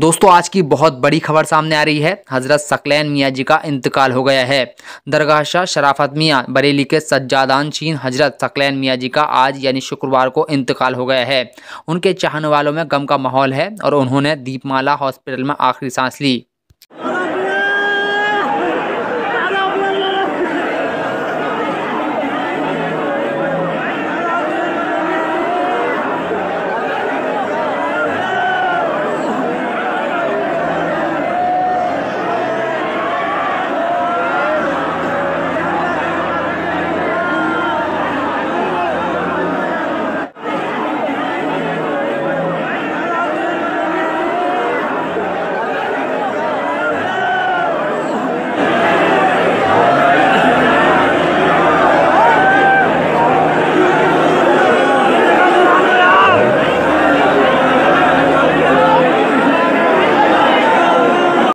दोस्तों आज की बहुत बड़ी खबर सामने आ रही है हज़रत सकलैन मियाँ जी का इंतकाल हो गया है दरगाह शाह शराफत मियाँ बरेली के सज्जादान चीन हज़रत सकलैन मियाँ जी का आज यानी शुक्रवार को इंतकाल हो गया है उनके चाहने वालों में गम का माहौल है और उन्होंने दीपमाला हॉस्पिटल में आखिरी सांस ली